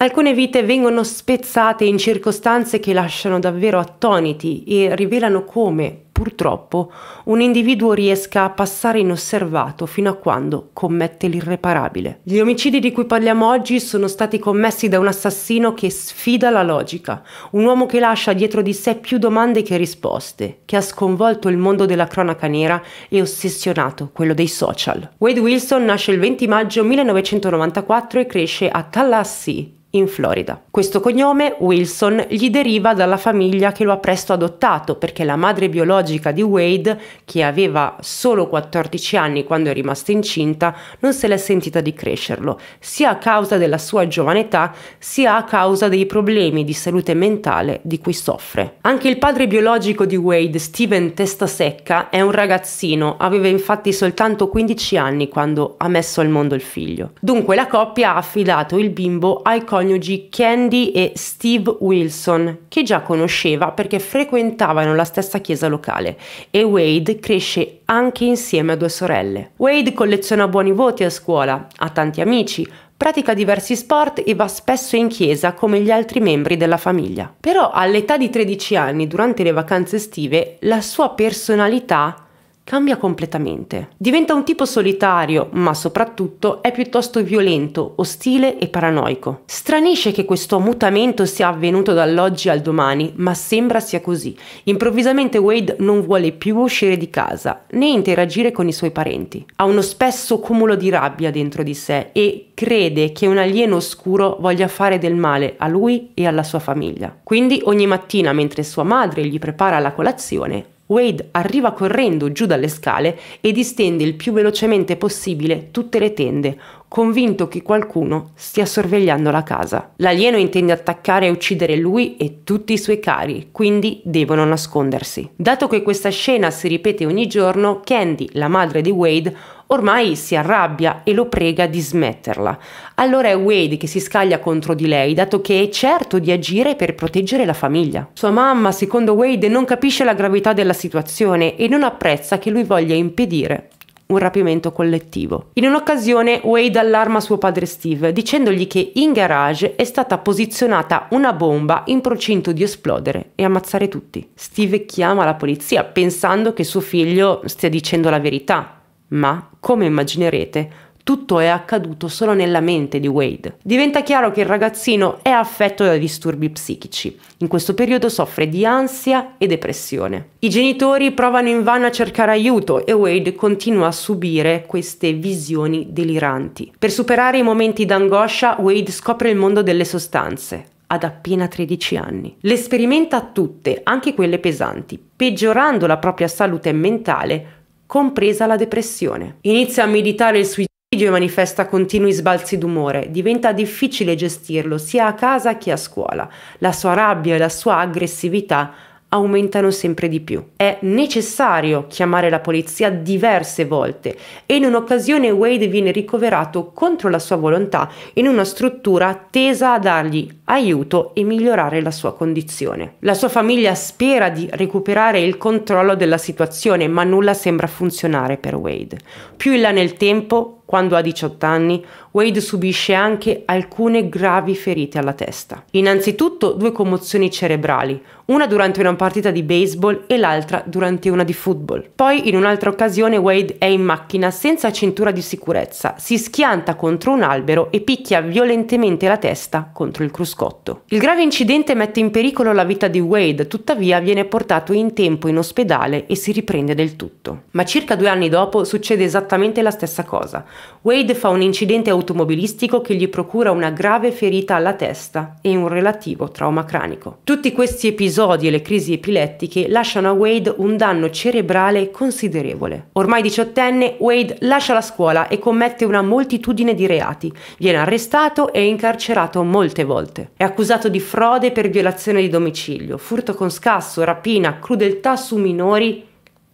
Alcune vite vengono spezzate in circostanze che lasciano davvero attoniti e rivelano come purtroppo, un individuo riesca a passare inosservato fino a quando commette l'irreparabile. Gli omicidi di cui parliamo oggi sono stati commessi da un assassino che sfida la logica, un uomo che lascia dietro di sé più domande che risposte, che ha sconvolto il mondo della cronaca nera e ossessionato quello dei social. Wade Wilson nasce il 20 maggio 1994 e cresce a Tallahassee, in Florida. Questo cognome, Wilson, gli deriva dalla famiglia che lo ha presto adottato perché la madre biologica logica di Wade, che aveva solo 14 anni quando è rimasta incinta, non se l'è sentita di crescerlo, sia a causa della sua giovane età, sia a causa dei problemi di salute mentale di cui soffre. Anche il padre biologico di Wade, Steven Testasecca, è un ragazzino, aveva infatti soltanto 15 anni quando ha messo al mondo il figlio. Dunque la coppia ha affidato il bimbo ai coniugi Candy e Steve Wilson, che già conosceva perché frequentavano la stessa chiesa locale fondamentale e Wade cresce anche insieme a due sorelle. Wade colleziona buoni voti a scuola, ha tanti amici, pratica diversi sport e va spesso in chiesa come gli altri membri della famiglia. Però all'età di 13 anni, durante le vacanze estive, la sua personalità cambia completamente. Diventa un tipo solitario, ma soprattutto è piuttosto violento, ostile e paranoico. Stranisce che questo mutamento sia avvenuto dall'oggi al domani, ma sembra sia così. Improvvisamente Wade non vuole più uscire di casa, né interagire con i suoi parenti. Ha uno spesso cumulo di rabbia dentro di sé e crede che un alieno oscuro voglia fare del male a lui e alla sua famiglia. Quindi ogni mattina mentre sua madre gli prepara la colazione, Wade arriva correndo giù dalle scale e distende il più velocemente possibile tutte le tende, convinto che qualcuno stia sorvegliando la casa. L'alieno intende attaccare e uccidere lui e tutti i suoi cari, quindi devono nascondersi. Dato che questa scena si ripete ogni giorno, Candy, la madre di Wade, Ormai si arrabbia e lo prega di smetterla. Allora è Wade che si scaglia contro di lei, dato che è certo di agire per proteggere la famiglia. Sua mamma, secondo Wade, non capisce la gravità della situazione e non apprezza che lui voglia impedire un rapimento collettivo. In un'occasione Wade allarma suo padre Steve dicendogli che in garage è stata posizionata una bomba in procinto di esplodere e ammazzare tutti. Steve chiama la polizia pensando che suo figlio stia dicendo la verità, ma, come immaginerete, tutto è accaduto solo nella mente di Wade. Diventa chiaro che il ragazzino è affetto da disturbi psichici. In questo periodo soffre di ansia e depressione. I genitori provano invano a cercare aiuto e Wade continua a subire queste visioni deliranti. Per superare i momenti d'angoscia, Wade scopre il mondo delle sostanze, ad appena 13 anni. Le sperimenta tutte, anche quelle pesanti, peggiorando la propria salute mentale compresa la depressione. Inizia a meditare il suicidio e manifesta continui sbalzi d'umore, diventa difficile gestirlo sia a casa che a scuola. La sua rabbia e la sua aggressività aumentano sempre di più. È necessario chiamare la polizia diverse volte e in un'occasione Wade viene ricoverato contro la sua volontà in una struttura tesa a dargli aiuto e migliorare la sua condizione. La sua famiglia spera di recuperare il controllo della situazione, ma nulla sembra funzionare per Wade. Più in là nel tempo, quando ha 18 anni, Wade subisce anche alcune gravi ferite alla testa. Innanzitutto due commozioni cerebrali, una durante una partita di baseball e l'altra durante una di football. Poi in un'altra occasione Wade è in macchina senza cintura di sicurezza, si schianta contro un albero e picchia violentemente la testa contro il cruscotto. Il grave incidente mette in pericolo la vita di Wade, tuttavia viene portato in tempo in ospedale e si riprende del tutto. Ma circa due anni dopo succede esattamente la stessa cosa. Wade fa un incidente automobilistico automobilistico che gli procura una grave ferita alla testa e un relativo trauma cranico. Tutti questi episodi e le crisi epilettiche lasciano a Wade un danno cerebrale considerevole. Ormai diciottenne, Wade lascia la scuola e commette una moltitudine di reati. Viene arrestato e incarcerato molte volte. È accusato di frode per violazione di domicilio, furto con scasso, rapina, crudeltà su minori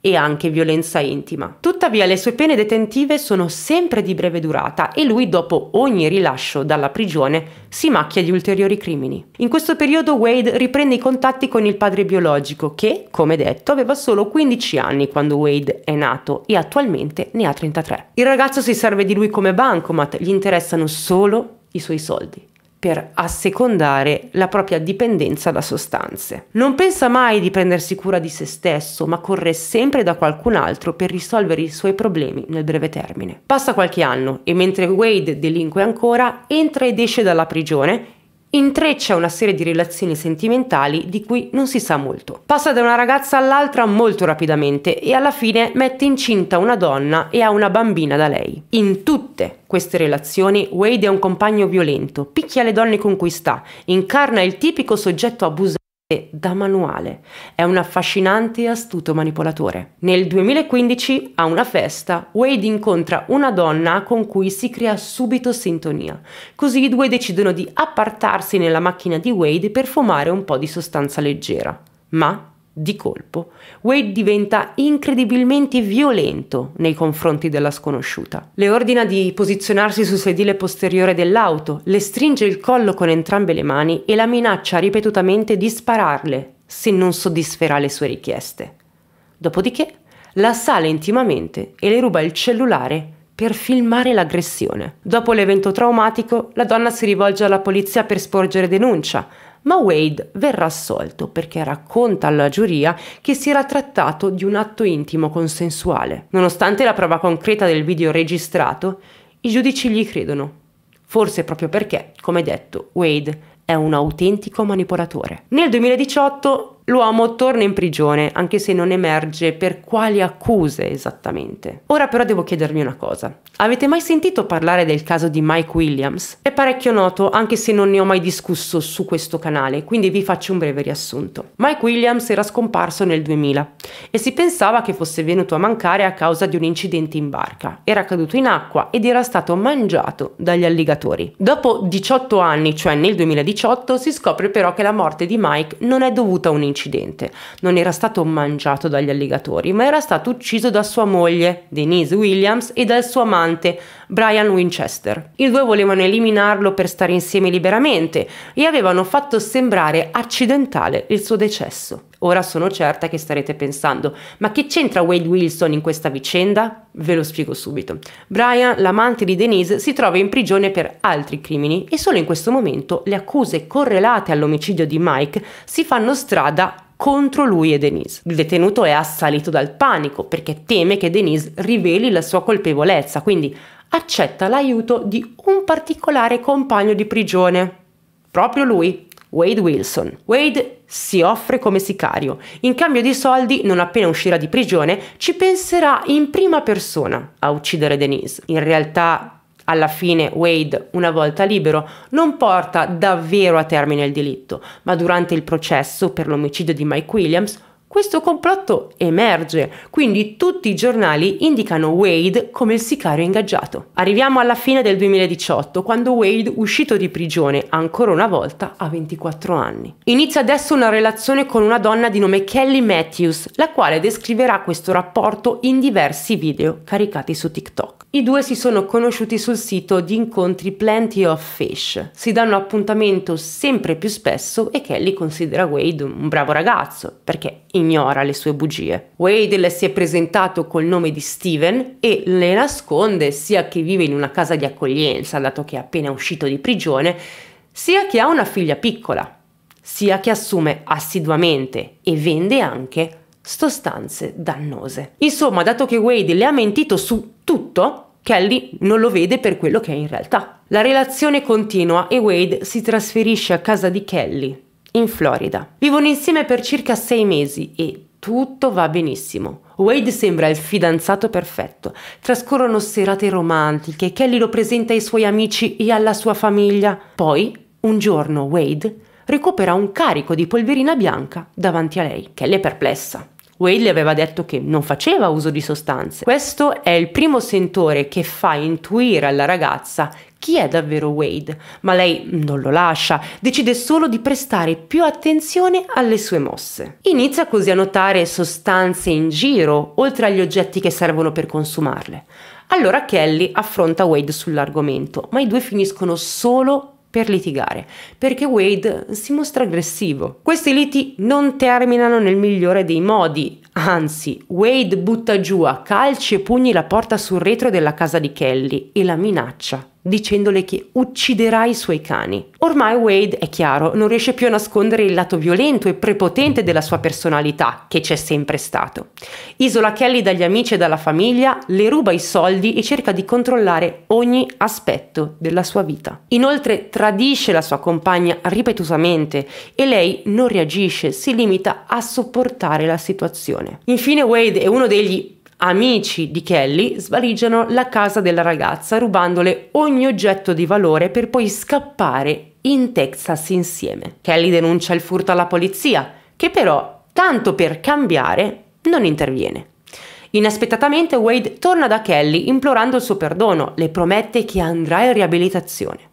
e anche violenza intima. Tuttavia le sue pene detentive sono sempre di breve durata e lui dopo ogni rilascio dalla prigione si macchia di ulteriori crimini. In questo periodo Wade riprende i contatti con il padre biologico che, come detto, aveva solo 15 anni quando Wade è nato e attualmente ne ha 33. Il ragazzo si serve di lui come bancomat, gli interessano solo i suoi soldi per assecondare la propria dipendenza da sostanze. Non pensa mai di prendersi cura di se stesso, ma corre sempre da qualcun altro per risolvere i suoi problemi nel breve termine. Passa qualche anno e mentre Wade delinque ancora, entra ed esce dalla prigione intreccia una serie di relazioni sentimentali di cui non si sa molto. Passa da una ragazza all'altra molto rapidamente e alla fine mette incinta una donna e ha una bambina da lei. In tutte queste relazioni Wade è un compagno violento, picchia le donne con cui sta, incarna il tipico soggetto abusato da manuale. È un affascinante e astuto manipolatore. Nel 2015, a una festa, Wade incontra una donna con cui si crea subito sintonia. Così i due decidono di appartarsi nella macchina di Wade per fumare un po' di sostanza leggera. Ma di colpo, Wade diventa incredibilmente violento nei confronti della sconosciuta. Le ordina di posizionarsi sul sedile posteriore dell'auto, le stringe il collo con entrambe le mani e la minaccia ripetutamente di spararle se non soddisferà le sue richieste. Dopodiché la sale intimamente e le ruba il cellulare per filmare l'aggressione. Dopo l'evento traumatico, la donna si rivolge alla polizia per sporgere denuncia, ma Wade verrà assolto perché racconta alla giuria che si era trattato di un atto intimo consensuale. Nonostante la prova concreta del video registrato, i giudici gli credono, forse proprio perché, come detto, Wade è un autentico manipolatore. Nel 2018 l'uomo torna in prigione, anche se non emerge per quali accuse esattamente. Ora però devo chiedermi una cosa. Avete mai sentito parlare del caso di Mike Williams? È parecchio noto, anche se non ne ho mai discusso su questo canale, quindi vi faccio un breve riassunto. Mike Williams era scomparso nel 2000 e si pensava che fosse venuto a mancare a causa di un incidente in barca. Era caduto in acqua ed era stato mangiato dagli alligatori. Dopo 18 anni, cioè nel 2018, si scopre però che la morte di Mike non è dovuta a un incidente dell'Occidente. Non era stato mangiato dagli alligatori, ma era stato ucciso da sua moglie, Denise Williams, e dal suo amante, Brian Winchester. I due volevano eliminarlo per stare insieme liberamente e avevano fatto sembrare accidentale il suo decesso. Ora sono certa che starete pensando, ma che c'entra Wade Wilson in questa vicenda? Ve lo spiego subito. Brian, l'amante di Denise, si trova in prigione per altri crimini e solo in questo momento le accuse correlate all'omicidio di Mike si fanno strada contro lui e Denise. Il detenuto è assalito dal panico perché teme che Denise riveli la sua colpevolezza, quindi accetta l'aiuto di un particolare compagno di prigione, proprio lui, Wade Wilson. Wade si offre come sicario. In cambio di soldi, non appena uscirà di prigione, ci penserà in prima persona a uccidere Denise. In realtà alla fine Wade, una volta libero, non porta davvero a termine il delitto, ma durante il processo per l'omicidio di Mike Williams questo complotto emerge, quindi tutti i giornali indicano Wade come il sicario ingaggiato. Arriviamo alla fine del 2018, quando Wade, uscito di prigione ancora una volta, ha 24 anni. Inizia adesso una relazione con una donna di nome Kelly Matthews, la quale descriverà questo rapporto in diversi video caricati su TikTok. I due si sono conosciuti sul sito di incontri Plenty of Fish, si danno appuntamento sempre più spesso e Kelly considera Wade un bravo ragazzo perché ignora le sue bugie. Wade le si è presentato col nome di Steven e le nasconde sia che vive in una casa di accoglienza, dato che è appena uscito di prigione, sia che ha una figlia piccola, sia che assume assiduamente e vende anche sostanze dannose. Insomma, dato che Wade le ha mentito su tutto, Kelly non lo vede per quello che è in realtà. La relazione continua e Wade si trasferisce a casa di Kelly, in Florida. Vivono insieme per circa sei mesi e tutto va benissimo. Wade sembra il fidanzato perfetto. Trascorrono serate romantiche, Kelly lo presenta ai suoi amici e alla sua famiglia. Poi, un giorno, Wade recupera un carico di polverina bianca davanti a lei. Kelly è perplessa. Whaley aveva detto che non faceva uso di sostanze. Questo è il primo sentore che fa intuire alla ragazza chi è davvero Wade, ma lei non lo lascia, decide solo di prestare più attenzione alle sue mosse. Inizia così a notare sostanze in giro, oltre agli oggetti che servono per consumarle. Allora Kelly affronta Wade sull'argomento, ma i due finiscono solo per litigare, perché Wade si mostra aggressivo. Questi liti non terminano nel migliore dei modi, anzi, Wade butta giù a calci e pugni la porta sul retro della casa di Kelly e la minaccia dicendole che ucciderà i suoi cani. Ormai Wade, è chiaro, non riesce più a nascondere il lato violento e prepotente della sua personalità, che c'è sempre stato. Isola Kelly dagli amici e dalla famiglia, le ruba i soldi e cerca di controllare ogni aspetto della sua vita. Inoltre tradisce la sua compagna ripetutamente e lei non reagisce, si limita a sopportare la situazione. Infine Wade è uno degli Amici di Kelly svaligiano la casa della ragazza rubandole ogni oggetto di valore per poi scappare in Texas insieme. Kelly denuncia il furto alla polizia, che però, tanto per cambiare, non interviene. Inaspettatamente Wade torna da Kelly implorando il suo perdono, le promette che andrà in riabilitazione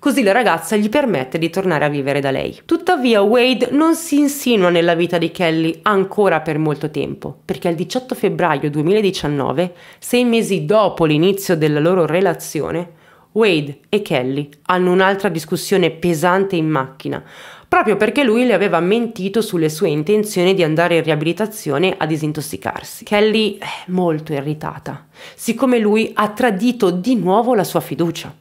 così la ragazza gli permette di tornare a vivere da lei. Tuttavia Wade non si insinua nella vita di Kelly ancora per molto tempo, perché il 18 febbraio 2019, sei mesi dopo l'inizio della loro relazione, Wade e Kelly hanno un'altra discussione pesante in macchina, proprio perché lui le aveva mentito sulle sue intenzioni di andare in riabilitazione a disintossicarsi. Kelly è molto irritata, siccome lui ha tradito di nuovo la sua fiducia.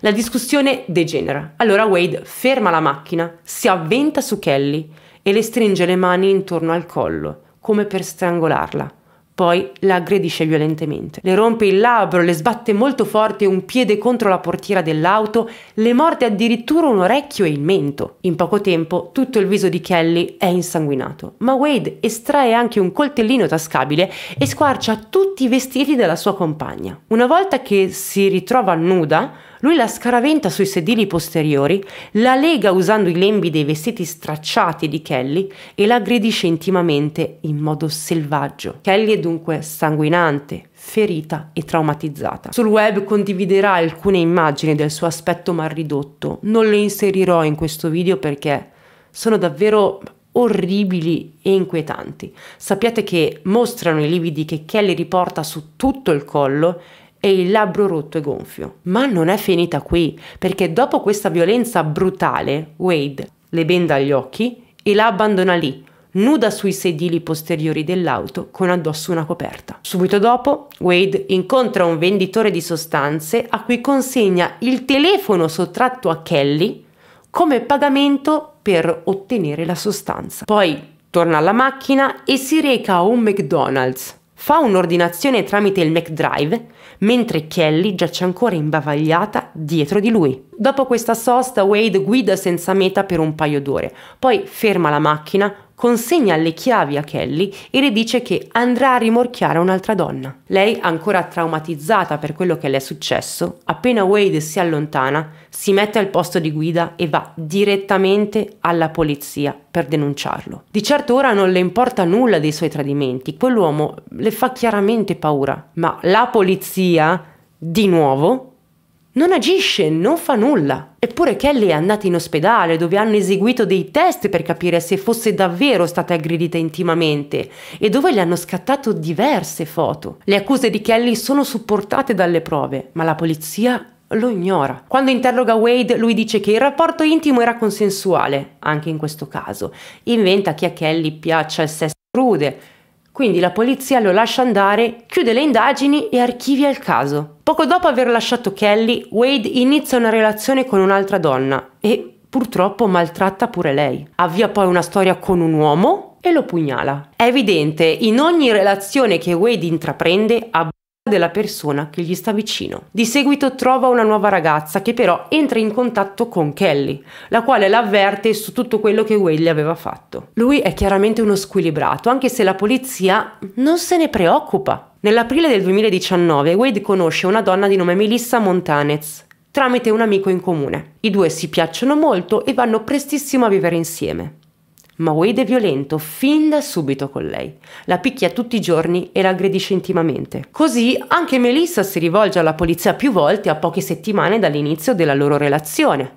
La discussione degenera. Allora Wade ferma la macchina, si avventa su Kelly e le stringe le mani intorno al collo, come per strangolarla. Poi la aggredisce violentemente. Le rompe il labbro, le sbatte molto forte un piede contro la portiera dell'auto, le morde addirittura un orecchio e il mento. In poco tempo tutto il viso di Kelly è insanguinato, ma Wade estrae anche un coltellino tascabile e squarcia tutti i vestiti della sua compagna. Una volta che si ritrova nuda, lui la scaraventa sui sedili posteriori, la lega usando i lembi dei vestiti stracciati di Kelly e la aggredisce intimamente in modo selvaggio. Kelly è dunque sanguinante, ferita e traumatizzata. Sul web condividerà alcune immagini del suo aspetto mal ridotto. Non le inserirò in questo video perché sono davvero orribili e inquietanti. Sappiate che mostrano i lividi che Kelly riporta su tutto il collo e il labbro rotto e gonfio. Ma non è finita qui, perché dopo questa violenza brutale, Wade le benda agli occhi e la abbandona lì, nuda sui sedili posteriori dell'auto con addosso una coperta. Subito dopo, Wade incontra un venditore di sostanze a cui consegna il telefono sottratto a Kelly come pagamento per ottenere la sostanza. Poi torna alla macchina e si reca a un McDonald's fa un'ordinazione tramite il McDrive, mentre Kelly giace ancora imbavagliata dietro di lui. Dopo questa sosta, Wade guida senza meta per un paio d'ore, poi ferma la macchina, consegna le chiavi a Kelly e le dice che andrà a rimorchiare un'altra donna. Lei, ancora traumatizzata per quello che le è successo, appena Wade si allontana, si mette al posto di guida e va direttamente alla polizia per denunciarlo. Di certo ora non le importa nulla dei suoi tradimenti, quell'uomo le fa chiaramente paura, ma la polizia, di nuovo, non agisce, non fa nulla. Eppure Kelly è andata in ospedale dove hanno eseguito dei test per capire se fosse davvero stata aggredita intimamente e dove le hanno scattato diverse foto. Le accuse di Kelly sono supportate dalle prove, ma la polizia lo ignora. Quando interroga Wade, lui dice che il rapporto intimo era consensuale, anche in questo caso. Inventa che a Kelly piaccia il sesso crude quindi la polizia lo lascia andare, chiude le indagini e archivia il caso. Poco dopo aver lasciato Kelly, Wade inizia una relazione con un'altra donna e purtroppo maltratta pure lei. Avvia poi una storia con un uomo e lo pugnala. È evidente in ogni relazione che Wade intraprende della persona che gli sta vicino. Di seguito trova una nuova ragazza che però entra in contatto con Kelly, la quale l'avverte su tutto quello che Whaley aveva fatto. Lui è chiaramente uno squilibrato, anche se la polizia non se ne preoccupa. Nell'aprile del 2019 Wade conosce una donna di nome Melissa Montanez, tramite un amico in comune. I due si piacciono molto e vanno prestissimo a vivere insieme ma Wade è violento fin da subito con lei. La picchia tutti i giorni e la aggredisce intimamente. Così anche Melissa si rivolge alla polizia più volte a poche settimane dall'inizio della loro relazione.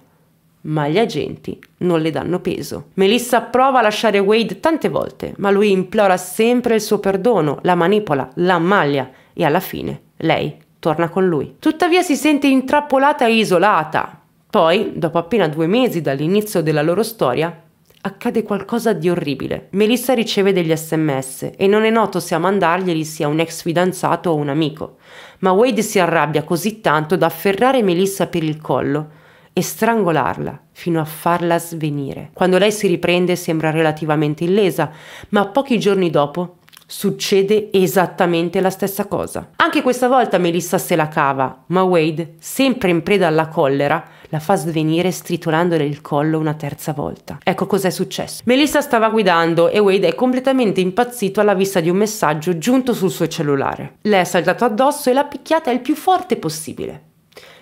Ma gli agenti non le danno peso. Melissa prova a lasciare Wade tante volte, ma lui implora sempre il suo perdono, la manipola, la ammaglia e alla fine lei torna con lui. Tuttavia si sente intrappolata e isolata. Poi, dopo appena due mesi dall'inizio della loro storia, accade qualcosa di orribile. Melissa riceve degli sms e non è noto se a mandarglieli sia un ex fidanzato o un amico, ma Wade si arrabbia così tanto da afferrare Melissa per il collo e strangolarla fino a farla svenire. Quando lei si riprende sembra relativamente illesa, ma pochi giorni dopo succede esattamente la stessa cosa. Anche questa volta Melissa se la cava, ma Wade, sempre in preda alla collera, la fa svenire stritolandole il collo una terza volta. Ecco cos'è successo. Melissa stava guidando e Wade è completamente impazzito alla vista di un messaggio giunto sul suo cellulare. Le è saltato addosso e l'ha picchiata il più forte possibile.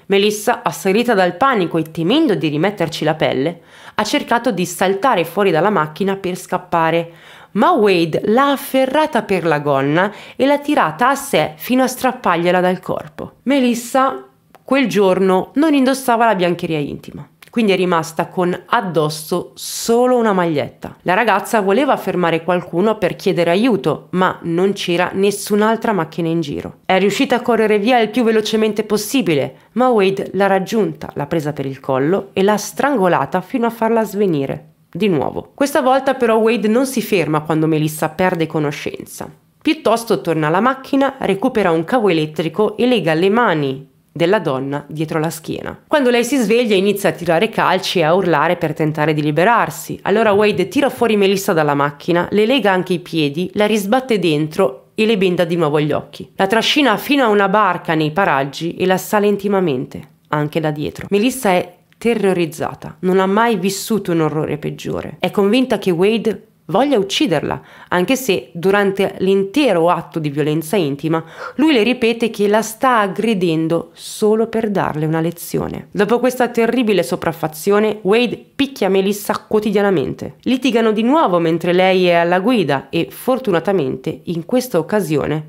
Melissa, assalita dal panico e temendo di rimetterci la pelle, ha cercato di saltare fuori dalla macchina per scappare, ma Wade l'ha afferrata per la gonna e l'ha tirata a sé fino a strappargliela dal corpo. Melissa quel giorno non indossava la biancheria intima quindi è rimasta con addosso solo una maglietta. La ragazza voleva fermare qualcuno per chiedere aiuto, ma non c'era nessun'altra macchina in giro. È riuscita a correre via il più velocemente possibile, ma Wade l'ha raggiunta, l'ha presa per il collo e l'ha strangolata fino a farla svenire. Di nuovo. Questa volta però Wade non si ferma quando Melissa perde conoscenza. Piuttosto torna alla macchina, recupera un cavo elettrico e lega le mani della donna dietro la schiena. Quando lei si sveglia inizia a tirare calci e a urlare per tentare di liberarsi. Allora Wade tira fuori Melissa dalla macchina, le lega anche i piedi, la risbatte dentro e le benda di nuovo gli occhi. La trascina fino a una barca nei paraggi e la sale intimamente, anche da dietro. Melissa è terrorizzata, non ha mai vissuto un orrore peggiore. È convinta che Wade voglia ucciderla, anche se durante l'intero atto di violenza intima lui le ripete che la sta aggredendo solo per darle una lezione. Dopo questa terribile sopraffazione, Wade picchia Melissa quotidianamente. Litigano di nuovo mentre lei è alla guida e fortunatamente in questa occasione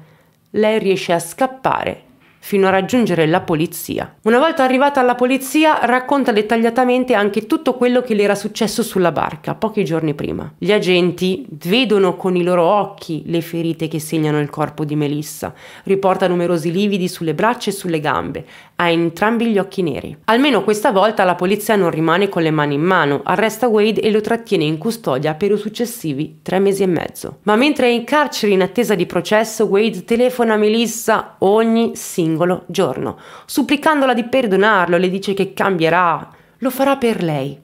lei riesce a scappare fino a raggiungere la polizia. Una volta arrivata alla polizia racconta dettagliatamente anche tutto quello che le era successo sulla barca pochi giorni prima. Gli agenti vedono con i loro occhi le ferite che segnano il corpo di Melissa, riporta numerosi lividi sulle braccia e sulle gambe, ha entrambi gli occhi neri. Almeno questa volta la polizia non rimane con le mani in mano, arresta Wade e lo trattiene in custodia per i successivi tre mesi e mezzo. Ma mentre è in carcere in attesa di processo, Wade telefona a Melissa ogni singolo giorno, supplicandola di perdonarlo, le dice che cambierà, lo farà per lei.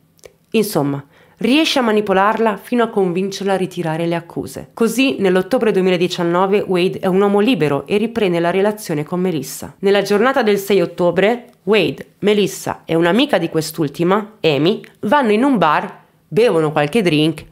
Insomma, riesce a manipolarla fino a convincerla a ritirare le accuse. Così, nell'ottobre 2019, Wade è un uomo libero e riprende la relazione con Melissa. Nella giornata del 6 ottobre, Wade, Melissa e un'amica di quest'ultima, Amy, vanno in un bar, bevono qualche drink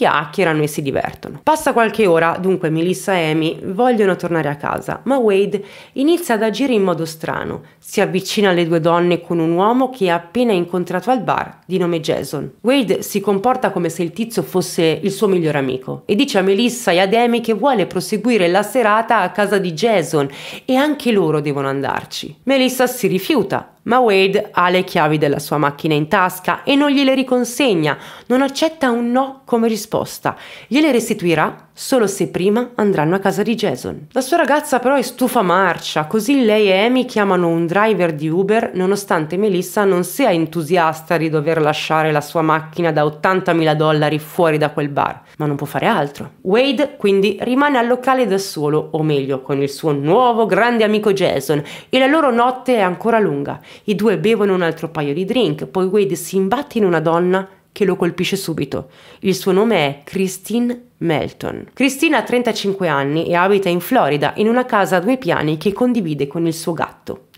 chiacchierano e si divertono. Passa qualche ora, dunque Melissa e Amy vogliono tornare a casa, ma Wade inizia ad agire in modo strano. Si avvicina alle due donne con un uomo che ha appena incontrato al bar, di nome Jason. Wade si comporta come se il tizio fosse il suo migliore amico e dice a Melissa e ad Amy che vuole proseguire la serata a casa di Jason e anche loro devono andarci. Melissa si rifiuta, ma Wade ha le chiavi della sua macchina in tasca e non gliele riconsegna, non accetta un no come risposta. Gliele restituirà solo se prima andranno a casa di Jason. La sua ragazza però è stufa marcia, così lei e Amy chiamano un driver di Uber nonostante Melissa non sia entusiasta di dover lasciare la sua macchina da 80.000 dollari fuori da quel bar, ma non può fare altro. Wade quindi rimane al locale da solo, o meglio con il suo nuovo grande amico Jason, e la loro notte è ancora lunga. I due bevono un altro paio di drink, poi Wade si imbatte in una donna che lo colpisce subito. Il suo nome è Christine Melton. Christine ha 35 anni e abita in Florida in una casa a due piani che condivide con il suo gatto.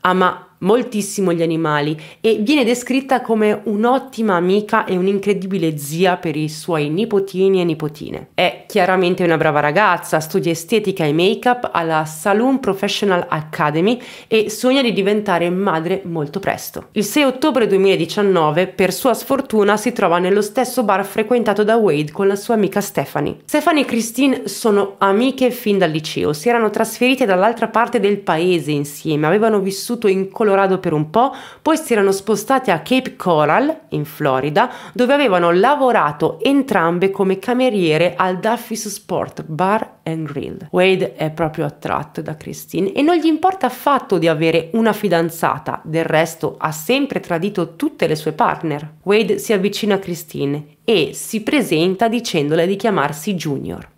Ama moltissimo gli animali e viene descritta come un'ottima amica e un'incredibile zia per i suoi nipotini e nipotine. È chiaramente una brava ragazza, studia estetica e make-up alla Saloon Professional Academy e sogna di diventare madre molto presto. Il 6 ottobre 2019, per sua sfortuna, si trova nello stesso bar frequentato da Wade con la sua amica Stephanie. Stephanie e Christine sono amiche fin dal liceo, si erano trasferite dall'altra parte del paese insieme, avevano vissuto in Colorado Colorado per un po', poi si erano spostate a Cape Coral, in Florida, dove avevano lavorato entrambe come cameriere al Duffy's Sport Bar and Grill. Wade è proprio attratto da Christine e non gli importa affatto di avere una fidanzata, del resto ha sempre tradito tutte le sue partner. Wade si avvicina a Christine e si presenta dicendole di chiamarsi Junior.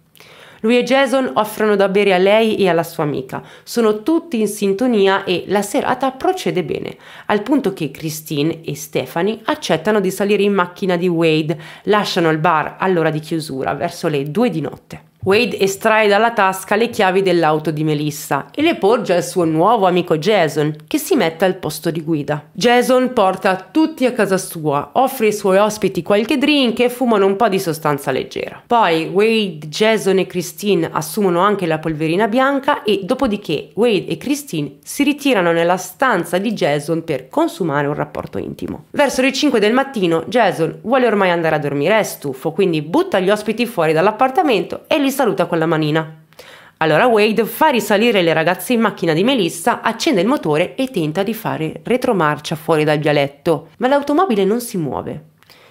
Lui e Jason offrono da bere a lei e alla sua amica. Sono tutti in sintonia e la serata procede bene, al punto che Christine e Stephanie accettano di salire in macchina di Wade, lasciano il bar all'ora di chiusura, verso le due di notte. Wade estrae dalla tasca le chiavi dell'auto di Melissa e le porge al suo nuovo amico Jason, che si mette al posto di guida. Jason porta tutti a casa sua, offre ai suoi ospiti qualche drink e fumano un po' di sostanza leggera. Poi Wade, Jason e Christine assumono anche la polverina bianca e dopodiché Wade e Christine si ritirano nella stanza di Jason per consumare un rapporto intimo. Verso le 5 del mattino Jason vuole ormai andare a dormire, è stufo, quindi butta gli ospiti fuori dall'appartamento e li saluta con la manina. Allora Wade fa risalire le ragazze in macchina di Melissa, accende il motore e tenta di fare retromarcia fuori dal vialetto, ma l'automobile non si muove.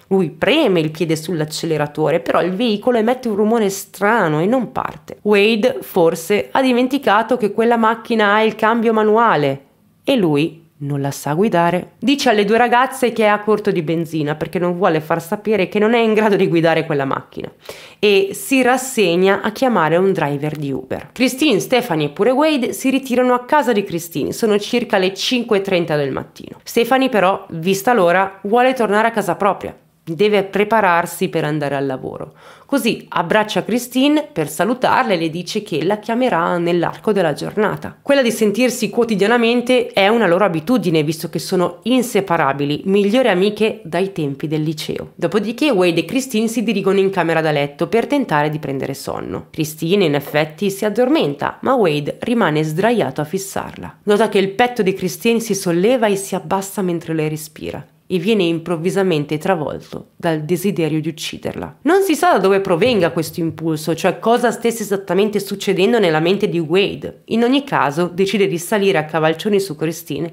Lui preme il piede sull'acceleratore, però il veicolo emette un rumore strano e non parte. Wade forse ha dimenticato che quella macchina ha il cambio manuale e lui non la sa guidare. Dice alle due ragazze che è a corto di benzina perché non vuole far sapere che non è in grado di guidare quella macchina e si rassegna a chiamare un driver di Uber. Christine, Stephanie e pure Wade si ritirano a casa di Christine, sono circa le 5.30 del mattino. Stephanie però, vista l'ora, vuole tornare a casa propria deve prepararsi per andare al lavoro. Così abbraccia Christine per salutarla e le dice che la chiamerà nell'arco della giornata. Quella di sentirsi quotidianamente è una loro abitudine, visto che sono inseparabili, migliori amiche dai tempi del liceo. Dopodiché Wade e Christine si dirigono in camera da letto per tentare di prendere sonno. Christine in effetti si addormenta, ma Wade rimane sdraiato a fissarla. Nota che il petto di Christine si solleva e si abbassa mentre lei respira e viene improvvisamente travolto dal desiderio di ucciderla. Non si sa da dove provenga questo impulso, cioè cosa stesse esattamente succedendo nella mente di Wade. In ogni caso, decide di salire a cavalcioni su Christine,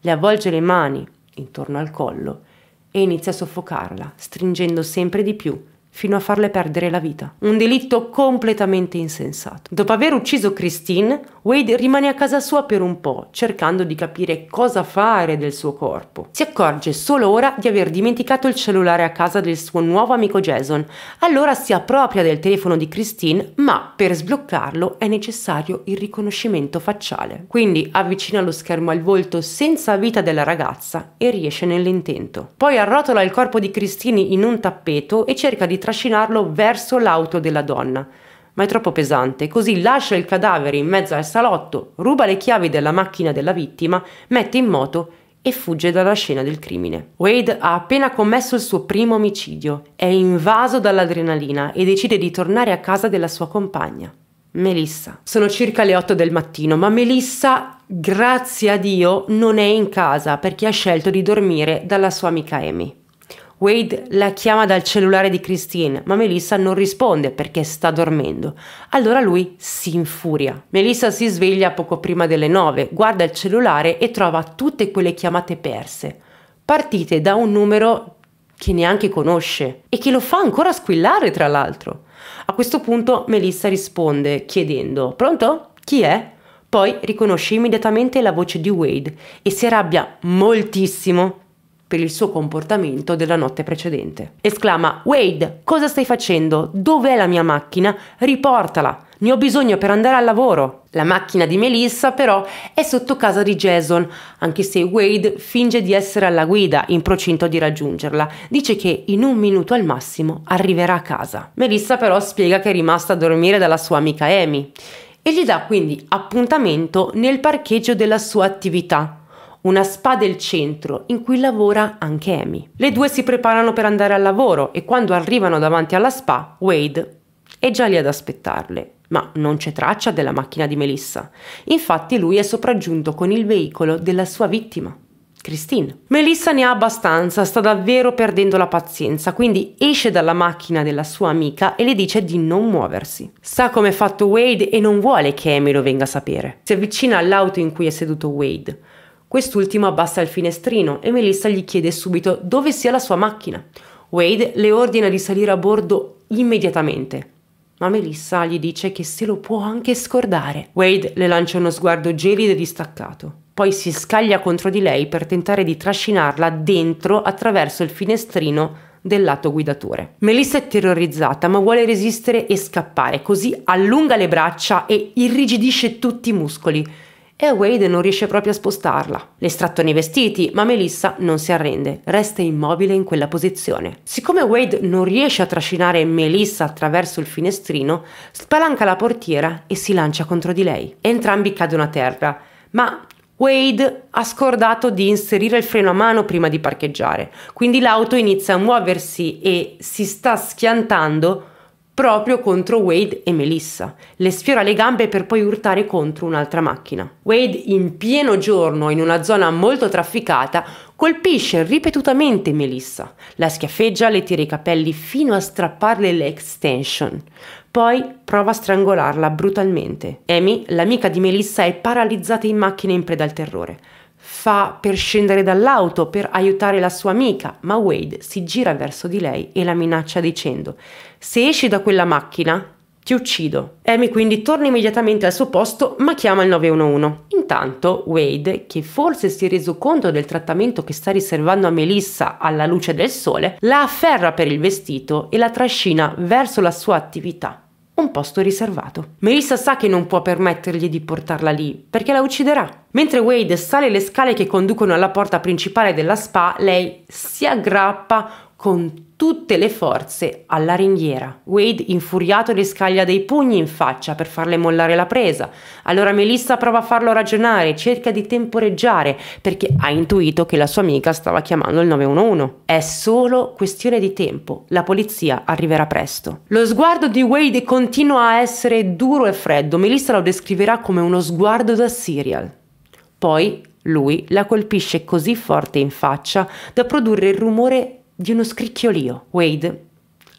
le avvolge le mani intorno al collo e inizia a soffocarla, stringendo sempre di più fino a farle perdere la vita. Un delitto completamente insensato. Dopo aver ucciso Christine, Wade rimane a casa sua per un po', cercando di capire cosa fare del suo corpo. Si accorge solo ora di aver dimenticato il cellulare a casa del suo nuovo amico Jason, allora si appropria del telefono di Christine, ma per sbloccarlo è necessario il riconoscimento facciale. Quindi avvicina lo schermo al volto senza vita della ragazza e riesce nell'intento. Poi arrotola il corpo di Christine in un tappeto e cerca di trascinarlo verso l'auto della donna. Ma è troppo pesante, così lascia il cadavere in mezzo al salotto, ruba le chiavi della macchina della vittima, mette in moto e fugge dalla scena del crimine. Wade ha appena commesso il suo primo omicidio, è invaso dall'adrenalina e decide di tornare a casa della sua compagna. Melissa. Sono circa le 8 del mattino, ma Melissa, grazie a Dio, non è in casa perché ha scelto di dormire dalla sua amica Amy. Wade la chiama dal cellulare di Christine, ma Melissa non risponde perché sta dormendo. Allora lui si infuria. Melissa si sveglia poco prima delle 9, guarda il cellulare e trova tutte quelle chiamate perse, partite da un numero che neanche conosce e che lo fa ancora squillare, tra l'altro. A questo punto Melissa risponde chiedendo: Pronto? Chi è? Poi riconosce immediatamente la voce di Wade e si arrabbia moltissimo per il suo comportamento della notte precedente. Esclama Wade, cosa stai facendo? Dov'è la mia macchina? Riportala! Ne ho bisogno per andare al lavoro. La macchina di Melissa però è sotto casa di Jason, anche se Wade finge di essere alla guida in procinto di raggiungerla. Dice che in un minuto al massimo arriverà a casa. Melissa però spiega che è rimasta a dormire dalla sua amica Amy e gli dà quindi appuntamento nel parcheggio della sua attività una spa del centro in cui lavora anche Amy. Le due si preparano per andare al lavoro e quando arrivano davanti alla spa, Wade è già lì ad aspettarle, ma non c'è traccia della macchina di Melissa. Infatti lui è sopraggiunto con il veicolo della sua vittima. Christine. Melissa ne ha abbastanza, sta davvero perdendo la pazienza, quindi esce dalla macchina della sua amica e le dice di non muoversi. Sa come è fatto Wade e non vuole che Amy lo venga a sapere. Si avvicina all'auto in cui è seduto Wade. Quest'ultimo abbassa il finestrino e Melissa gli chiede subito dove sia la sua macchina. Wade le ordina di salire a bordo immediatamente, ma Melissa gli dice che se lo può anche scordare. Wade le lancia uno sguardo gelido e distaccato. Poi si scaglia contro di lei per tentare di trascinarla dentro attraverso il finestrino del lato guidatore. Melissa è terrorizzata ma vuole resistere e scappare, così allunga le braccia e irrigidisce tutti i muscoli e Wade non riesce proprio a spostarla. Le strattano i vestiti, ma Melissa non si arrende, resta immobile in quella posizione. Siccome Wade non riesce a trascinare Melissa attraverso il finestrino, spalanca la portiera e si lancia contro di lei. Entrambi cadono a terra, ma Wade ha scordato di inserire il freno a mano prima di parcheggiare, quindi l'auto inizia a muoversi e si sta schiantando proprio contro Wade e Melissa. Le sfiora le gambe per poi urtare contro un'altra macchina. Wade, in pieno giorno, in una zona molto trafficata, colpisce ripetutamente Melissa. La schiaffeggia, le tira i capelli fino a strapparle le extension. Poi prova a strangolarla brutalmente. Amy, l'amica di Melissa, è paralizzata in macchina in preda al terrore fa per scendere dall'auto per aiutare la sua amica, ma Wade si gira verso di lei e la minaccia dicendo Se esci da quella macchina, ti uccido. Amy quindi torna immediatamente al suo posto ma chiama il 911. Intanto Wade, che forse si è reso conto del trattamento che sta riservando a Melissa alla luce del sole, la afferra per il vestito e la trascina verso la sua attività un posto riservato. Melissa sa che non può permettergli di portarla lì, perché la ucciderà. Mentre Wade sale le scale che conducono alla porta principale della spa, lei si aggrappa con tutte le forze alla ringhiera. Wade, infuriato, le scaglia dei pugni in faccia per farle mollare la presa. Allora Melissa prova a farlo ragionare, cerca di temporeggiare perché ha intuito che la sua amica stava chiamando il 911. È solo questione di tempo, la polizia arriverà presto. Lo sguardo di Wade continua a essere duro e freddo, Melissa lo descriverà come uno sguardo da serial. Poi lui la colpisce così forte in faccia da produrre il rumore di uno scricchiolio, Wade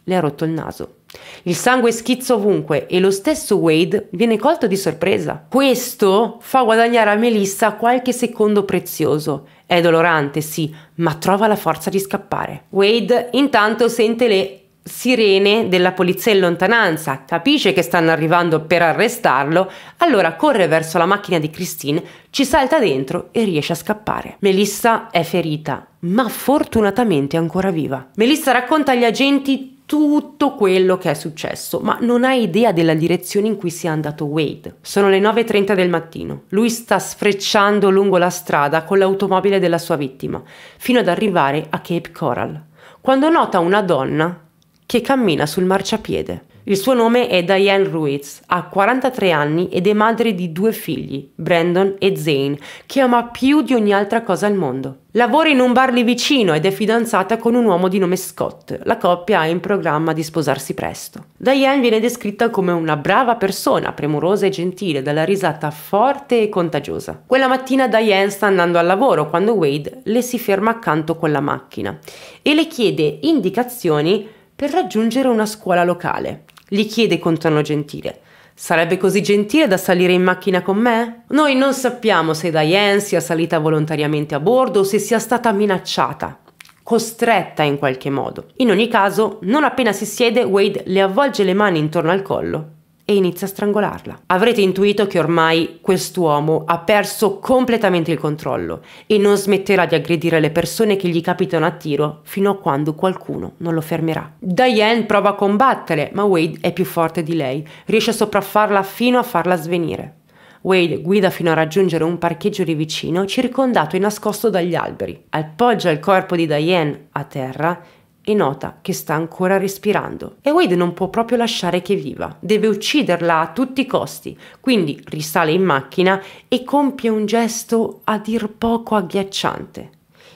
le ha rotto il naso. Il sangue schizza ovunque e lo stesso Wade viene colto di sorpresa. Questo fa guadagnare a Melissa qualche secondo prezioso. È dolorante, sì, ma trova la forza di scappare. Wade intanto sente le sirene della polizia in lontananza, capisce che stanno arrivando per arrestarlo, allora corre verso la macchina di Christine, ci salta dentro e riesce a scappare. Melissa è ferita, ma fortunatamente è ancora viva. Melissa racconta agli agenti tutto quello che è successo, ma non ha idea della direzione in cui sia andato Wade. Sono le 9.30 del mattino. Lui sta sfrecciando lungo la strada con l'automobile della sua vittima, fino ad arrivare a Cape Coral, quando nota una donna che cammina sul marciapiede. Il suo nome è Diane Ruiz, ha 43 anni ed è madre di due figli, Brandon e Zane, che ama più di ogni altra cosa al mondo. Lavora in un bar lì vicino ed è fidanzata con un uomo di nome Scott. La coppia ha in programma di sposarsi presto. Diane viene descritta come una brava persona, premurosa e gentile, dalla risata forte e contagiosa. Quella mattina Diane sta andando al lavoro quando Wade le si ferma accanto con la macchina e le chiede indicazioni per raggiungere una scuola locale. Gli chiede con tono gentile. Sarebbe così gentile da salire in macchina con me? Noi non sappiamo se Diane sia salita volontariamente a bordo o se sia stata minacciata, costretta in qualche modo. In ogni caso, non appena si siede, Wade le avvolge le mani intorno al collo e inizia a strangolarla. Avrete intuito che ormai quest'uomo ha perso completamente il controllo e non smetterà di aggredire le persone che gli capitano a tiro fino a quando qualcuno non lo fermerà. Diane prova a combattere, ma Wade è più forte di lei, riesce a sopraffarla fino a farla svenire. Wade guida fino a raggiungere un parcheggio lì vicino, circondato e nascosto dagli alberi. Appoggia il corpo di Diane a terra e nota che sta ancora respirando. E Wade non può proprio lasciare che viva, deve ucciderla a tutti i costi, quindi risale in macchina e compie un gesto a dir poco agghiacciante.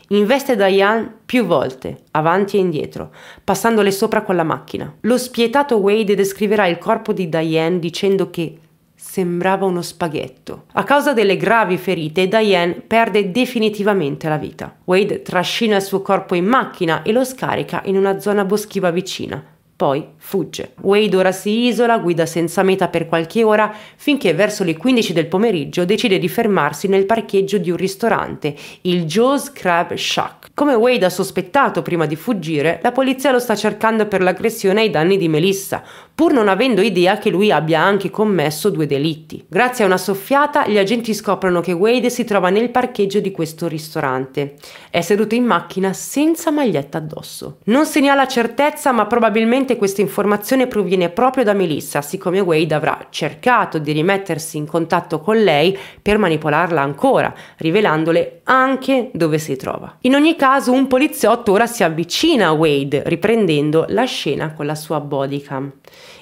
Investe Diane più volte, avanti e indietro, passandole sopra con la macchina. Lo spietato Wade descriverà il corpo di Diane dicendo che sembrava uno spaghetto. A causa delle gravi ferite, Diane perde definitivamente la vita. Wade trascina il suo corpo in macchina e lo scarica in una zona boschiva vicina. Poi fugge. Wade ora si isola, guida senza meta per qualche ora, finché verso le 15 del pomeriggio decide di fermarsi nel parcheggio di un ristorante, il Joe's Crab Shack. Come Wade ha sospettato prima di fuggire, la polizia lo sta cercando per l'aggressione ai danni di Melissa, pur non avendo idea che lui abbia anche commesso due delitti. Grazie a una soffiata, gli agenti scoprono che Wade si trova nel parcheggio di questo ristorante. È seduto in macchina senza maglietta addosso. Non se ne ha la certezza, ma probabilmente questa informazione proviene proprio da Melissa, siccome Wade avrà cercato di rimettersi in contatto con lei per manipolarla ancora, rivelandole anche dove si trova. In ogni caso, un poliziotto ora si avvicina a Wade, riprendendo la scena con la sua bodycam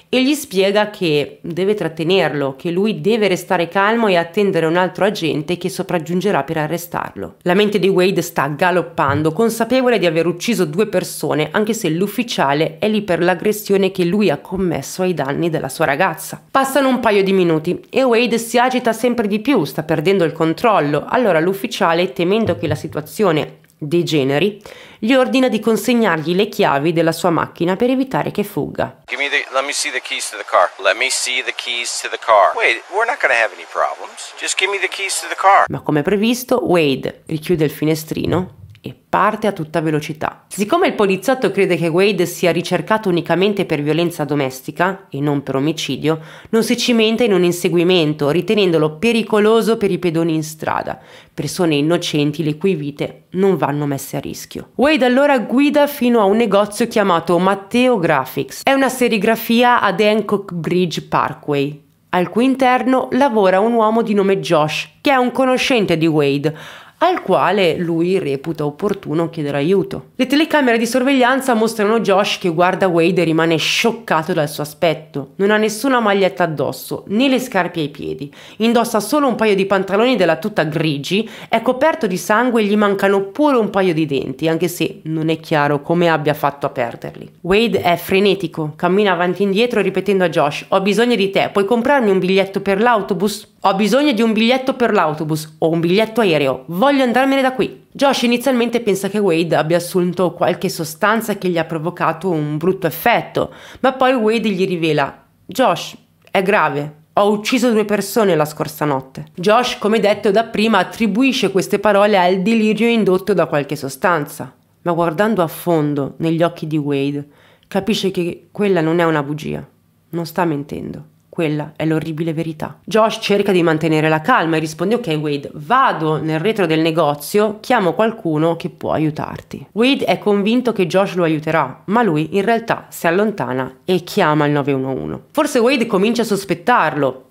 e gli spiega che deve trattenerlo, che lui deve restare calmo e attendere un altro agente che sopraggiungerà per arrestarlo. La mente di Wade sta galoppando, consapevole di aver ucciso due persone, anche se l'ufficiale è lì per l'aggressione che lui ha commesso ai danni della sua ragazza. Passano un paio di minuti e Wade si agita sempre di più, sta perdendo il controllo, allora l'ufficiale, temendo che la situazione degeneri, gli ordina di consegnargli le chiavi della sua macchina per evitare che fugga. Give me the, let me see the keys to the car. Let me see the keys to the car. Wait, we're not gonna have any problems. Just give me the keys to the car. Ma come previsto, Wade richiude il finestrino e parte a tutta velocità. Siccome il poliziotto crede che Wade sia ricercato unicamente per violenza domestica e non per omicidio, non si cimenta in un inseguimento, ritenendolo pericoloso per i pedoni in strada, persone innocenti le cui vite non vanno messe a rischio. Wade allora guida fino a un negozio chiamato Matteo Graphics. È una serigrafia ad Hancock Bridge Parkway. Al cui interno lavora un uomo di nome Josh, che è un conoscente di Wade, al quale lui reputa opportuno chiedere aiuto. Le telecamere di sorveglianza mostrano Josh che guarda Wade e rimane scioccato dal suo aspetto. Non ha nessuna maglietta addosso, né le scarpe ai piedi. Indossa solo un paio di pantaloni della tuta grigi, è coperto di sangue e gli mancano pure un paio di denti, anche se non è chiaro come abbia fatto a perderli. Wade è frenetico, cammina avanti e indietro ripetendo a Josh «Ho bisogno di te, puoi comprarmi un biglietto per l'autobus? Ho bisogno di un biglietto per l'autobus o un biglietto aereo, voglio Voglio andarmene da qui. Josh inizialmente pensa che Wade abbia assunto qualche sostanza che gli ha provocato un brutto effetto, ma poi Wade gli rivela: Josh, è grave. Ho ucciso due persone la scorsa notte. Josh, come detto da prima, attribuisce queste parole al delirio indotto da qualche sostanza, ma guardando a fondo negli occhi di Wade, capisce che quella non è una bugia. Non sta mentendo. Quella è l'orribile verità. Josh cerca di mantenere la calma e risponde ok Wade, vado nel retro del negozio, chiamo qualcuno che può aiutarti. Wade è convinto che Josh lo aiuterà, ma lui in realtà si allontana e chiama il 911. Forse Wade comincia a sospettarlo,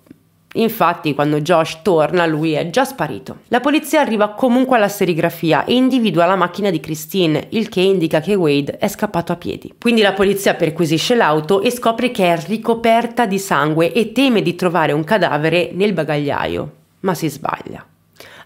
Infatti, quando Josh torna, lui è già sparito. La polizia arriva comunque alla serigrafia e individua la macchina di Christine, il che indica che Wade è scappato a piedi. Quindi la polizia perquisisce l'auto e scopre che è ricoperta di sangue e teme di trovare un cadavere nel bagagliaio, ma si sbaglia.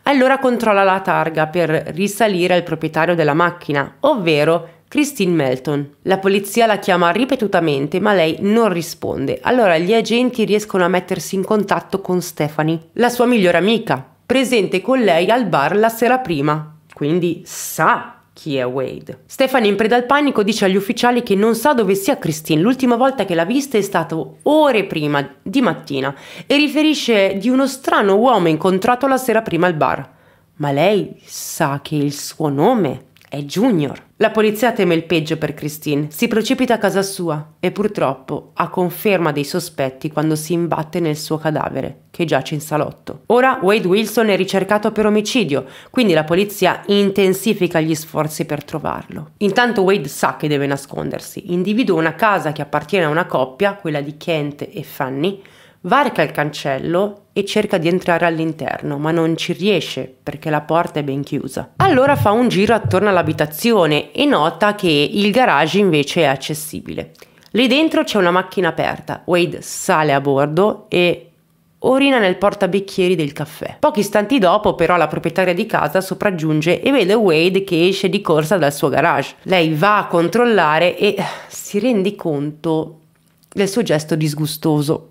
Allora controlla la targa per risalire al proprietario della macchina, ovvero Christine Melton. La polizia la chiama ripetutamente ma lei non risponde, allora gli agenti riescono a mettersi in contatto con Stephanie, la sua migliore amica, presente con lei al bar la sera prima, quindi sa chi è Wade. Stephanie in preda al panico dice agli ufficiali che non sa dove sia Christine, l'ultima volta che l'ha vista è stato ore prima, di mattina, e riferisce di uno strano uomo incontrato la sera prima al bar. Ma lei sa che il suo nome è Junior. La polizia teme il peggio per Christine, si precipita a casa sua e purtroppo ha conferma dei sospetti quando si imbatte nel suo cadavere, che giace in salotto. Ora Wade Wilson è ricercato per omicidio, quindi la polizia intensifica gli sforzi per trovarlo. Intanto Wade sa che deve nascondersi, individua una casa che appartiene a una coppia, quella di Kent e Fanny, varca il cancello e cerca di entrare all'interno, ma non ci riesce perché la porta è ben chiusa. Allora fa un giro attorno all'abitazione e nota che il garage invece è accessibile. Lì dentro c'è una macchina aperta. Wade sale a bordo e orina nel portabicchieri del caffè. Pochi istanti dopo però la proprietaria di casa sopraggiunge e vede Wade che esce di corsa dal suo garage. Lei va a controllare e si rende conto del suo gesto disgustoso.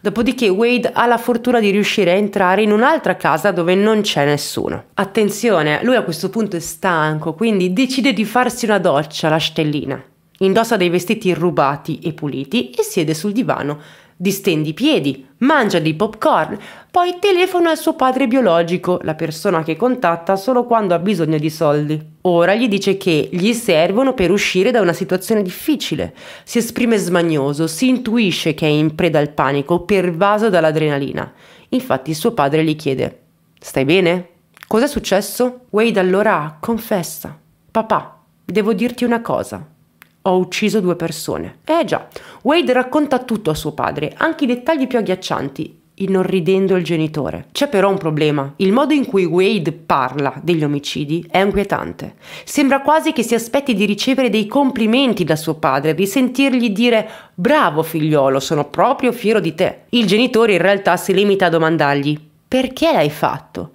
Dopodiché Wade ha la fortuna di riuscire a entrare in un'altra casa dove non c'è nessuno. Attenzione, lui a questo punto è stanco, quindi decide di farsi una doccia, la stellina. Indossa dei vestiti rubati e puliti e siede sul divano. Distende i piedi, mangia dei popcorn, poi telefona al suo padre biologico, la persona che contatta solo quando ha bisogno di soldi. Ora gli dice che gli servono per uscire da una situazione difficile. Si esprime smagnoso, si intuisce che è in preda al panico, pervaso dall'adrenalina. Infatti suo padre gli chiede: Stai bene? Cos'è successo? Wade allora confessa: Papà, devo dirti una cosa. Ho ucciso due persone. Eh già, Wade racconta tutto a suo padre, anche i dettagli più agghiaccianti, inorridendo il genitore. C'è però un problema. Il modo in cui Wade parla degli omicidi è inquietante. Sembra quasi che si aspetti di ricevere dei complimenti da suo padre, di sentirgli dire bravo figliolo, sono proprio fiero di te. Il genitore in realtà si limita a domandargli perché l'hai fatto?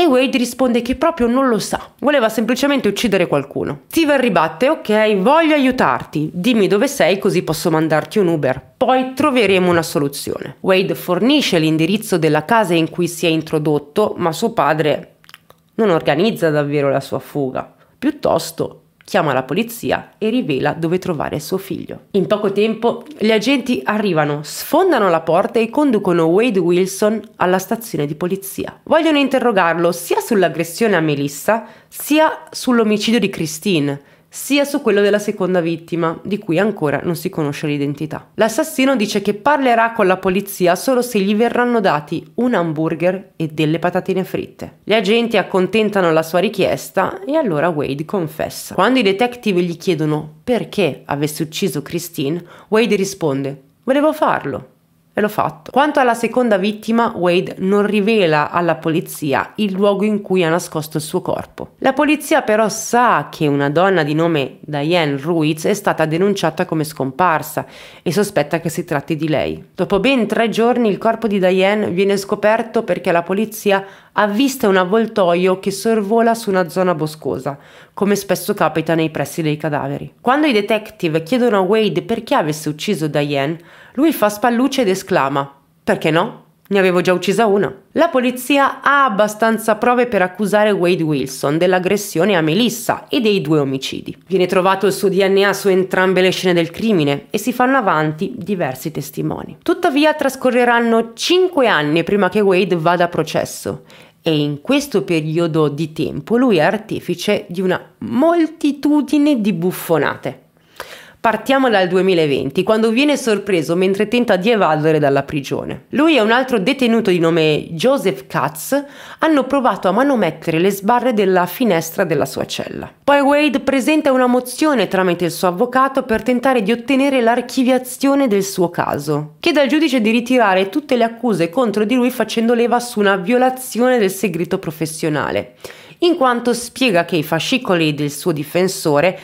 e Wade risponde che proprio non lo sa, voleva semplicemente uccidere qualcuno. Steven ribatte, ok, voglio aiutarti, dimmi dove sei così posso mandarti un Uber, poi troveremo una soluzione. Wade fornisce l'indirizzo della casa in cui si è introdotto, ma suo padre non organizza davvero la sua fuga, piuttosto chiama la polizia e rivela dove trovare suo figlio. In poco tempo gli agenti arrivano, sfondano la porta e conducono Wade Wilson alla stazione di polizia. Vogliono interrogarlo sia sull'aggressione a Melissa sia sull'omicidio di Christine sia su quello della seconda vittima, di cui ancora non si conosce l'identità. L'assassino dice che parlerà con la polizia solo se gli verranno dati un hamburger e delle patatine fritte. Gli agenti accontentano la sua richiesta e allora Wade confessa. Quando i detective gli chiedono perché avesse ucciso Christine, Wade risponde: Volevo farlo e l'ho fatto. Quanto alla seconda vittima, Wade non rivela alla polizia il luogo in cui ha nascosto il suo corpo. La polizia però sa che una donna di nome Diane Ruiz è stata denunciata come scomparsa e sospetta che si tratti di lei. Dopo ben tre giorni il corpo di Diane viene scoperto perché la polizia ha visto un avvoltoio che sorvola su una zona boscosa, come spesso capita nei pressi dei cadaveri. Quando i detective chiedono a Wade perché avesse ucciso Diane, lui fa spallucce ed esclama: Perché no? Ne avevo già uccisa una. La polizia ha abbastanza prove per accusare Wade Wilson dell'aggressione a Melissa e dei due omicidi. Viene trovato il suo DNA su entrambe le scene del crimine e si fanno avanti diversi testimoni. Tuttavia trascorreranno 5 anni prima che Wade vada a processo e in questo periodo di tempo lui è artefice di una moltitudine di buffonate. Partiamo dal 2020, quando viene sorpreso mentre tenta di evadere dalla prigione. Lui e un altro detenuto di nome Joseph Katz hanno provato a manomettere le sbarre della finestra della sua cella. Poi Wade presenta una mozione tramite il suo avvocato per tentare di ottenere l'archiviazione del suo caso. Chiede al giudice di ritirare tutte le accuse contro di lui facendo leva su una violazione del segreto professionale in quanto spiega che i fascicoli del suo difensore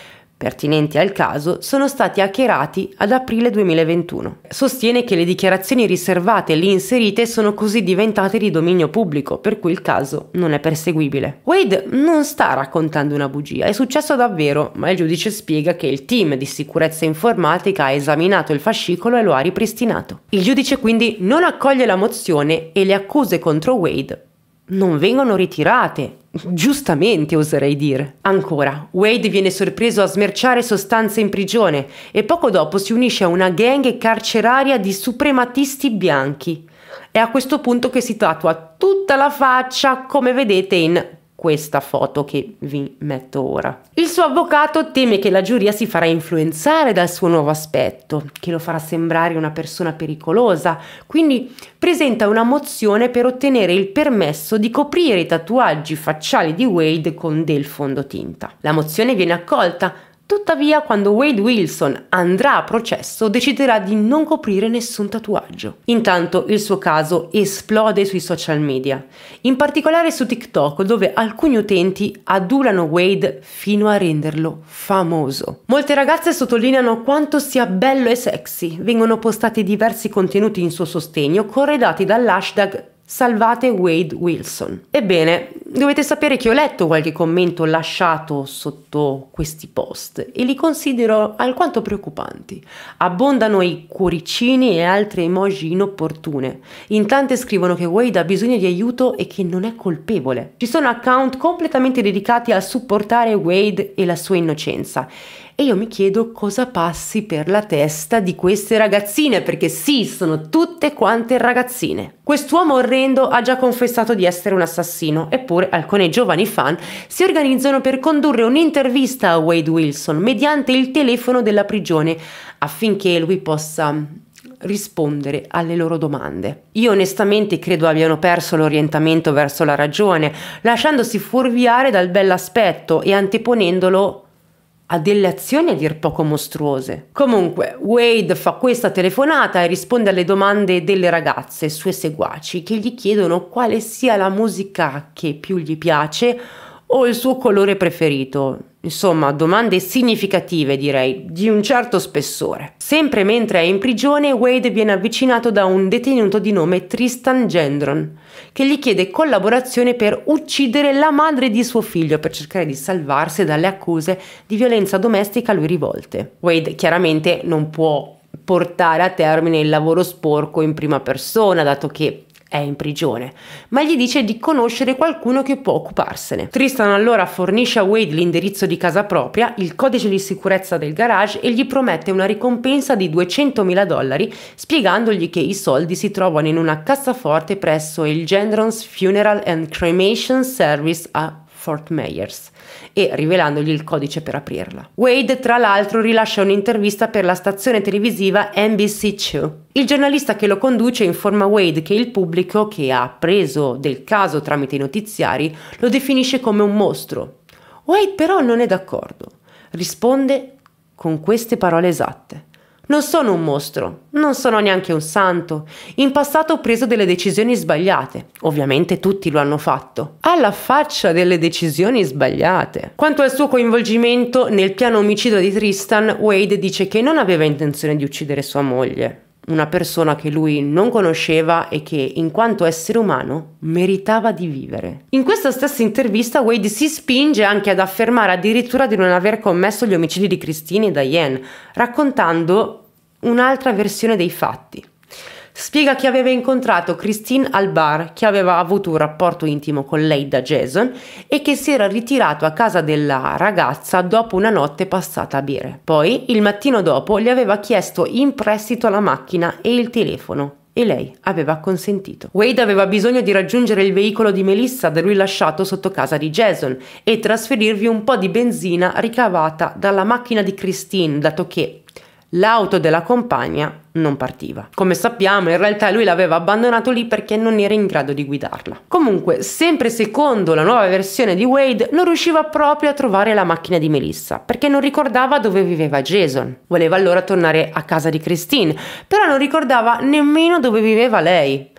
pertinenti al caso, sono stati hackerati ad aprile 2021. Sostiene che le dichiarazioni riservate lì inserite sono così diventate di dominio pubblico, per cui il caso non è perseguibile. Wade non sta raccontando una bugia, è successo davvero, ma il giudice spiega che il team di sicurezza informatica ha esaminato il fascicolo e lo ha ripristinato. Il giudice quindi non accoglie la mozione e le accuse contro Wade non vengono ritirate. Giustamente oserei dire. Ancora, Wade viene sorpreso a smerciare sostanze in prigione e poco dopo si unisce a una gang carceraria di suprematisti bianchi. È a questo punto che si tatua tutta la faccia, come vedete in questa foto che vi metto ora. Il suo avvocato teme che la giuria si farà influenzare dal suo nuovo aspetto, che lo farà sembrare una persona pericolosa, quindi presenta una mozione per ottenere il permesso di coprire i tatuaggi facciali di Wade con del fondotinta. La mozione viene accolta, Tuttavia, quando Wade Wilson andrà a processo, deciderà di non coprire nessun tatuaggio. Intanto il suo caso esplode sui social media, in particolare su TikTok, dove alcuni utenti adulano Wade fino a renderlo famoso. Molte ragazze sottolineano quanto sia bello e sexy. Vengono postati diversi contenuti in suo sostegno, corredati dall'hashtag Salvate Wade Wilson. Ebbene, dovete sapere che ho letto qualche commento lasciato sotto questi post e li considero alquanto preoccupanti. Abbondano i cuoricini e altre emoji inopportune. In tante scrivono che Wade ha bisogno di aiuto e che non è colpevole. Ci sono account completamente dedicati a supportare Wade e la sua innocenza e io mi chiedo cosa passi per la testa di queste ragazzine, perché sì, sono tutte quante ragazzine. Quest'uomo orrendo ha già confessato di essere un assassino, eppure alcuni giovani fan si organizzano per condurre un'intervista a Wade Wilson mediante il telefono della prigione affinché lui possa mm, rispondere alle loro domande. Io onestamente credo abbiano perso l'orientamento verso la ragione, lasciandosi fuorviare dal bell'aspetto e anteponendolo ha delle azioni a dir poco mostruose. Comunque, Wade fa questa telefonata e risponde alle domande delle ragazze, sue seguaci, che gli chiedono quale sia la musica che più gli piace o il suo colore preferito. Insomma, domande significative direi, di un certo spessore. Sempre mentre è in prigione, Wade viene avvicinato da un detenuto di nome Tristan Gendron, che gli chiede collaborazione per uccidere la madre di suo figlio per cercare di salvarsi dalle accuse di violenza domestica a lui rivolte. Wade chiaramente non può portare a termine il lavoro sporco in prima persona, dato che è in prigione, ma gli dice di conoscere qualcuno che può occuparsene. Tristan allora fornisce a Wade l'indirizzo di casa propria, il codice di sicurezza del garage e gli promette una ricompensa di 200.000 dollari spiegandogli che i soldi si trovano in una cassaforte presso il Gendrons Funeral and Cremation Service a Fort Myers e rivelandogli il codice per aprirla. Wade, tra l'altro, rilascia un'intervista per la stazione televisiva NBC2. Il giornalista che lo conduce informa Wade che il pubblico, che ha appreso del caso tramite i notiziari, lo definisce come un mostro. Wade però non è d'accordo. Risponde con queste parole esatte. Non sono un mostro, non sono neanche un santo. In passato ho preso delle decisioni sbagliate. Ovviamente tutti lo hanno fatto. Alla faccia delle decisioni sbagliate. Quanto al suo coinvolgimento nel piano omicidio di Tristan, Wade dice che non aveva intenzione di uccidere sua moglie una persona che lui non conosceva e che, in quanto essere umano, meritava di vivere. In questa stessa intervista Wade si spinge anche ad affermare addirittura di non aver commesso gli omicidi di Christine e Diane, raccontando un'altra versione dei fatti. Spiega che aveva incontrato Christine al bar, che aveva avuto un rapporto intimo con lei da Jason e che si era ritirato a casa della ragazza dopo una notte passata a bere. Poi, il mattino dopo, le aveva chiesto in prestito la macchina e il telefono e lei aveva consentito. Wade aveva bisogno di raggiungere il veicolo di Melissa da lui lasciato sotto casa di Jason e trasferirvi un po' di benzina ricavata dalla macchina di Christine, dato che l'auto della compagna non partiva. Come sappiamo, in realtà lui l'aveva abbandonato lì perché non era in grado di guidarla. Comunque, sempre secondo la nuova versione di Wade, non riusciva proprio a trovare la macchina di Melissa, perché non ricordava dove viveva Jason. Voleva allora tornare a casa di Christine, però non ricordava nemmeno dove viveva lei.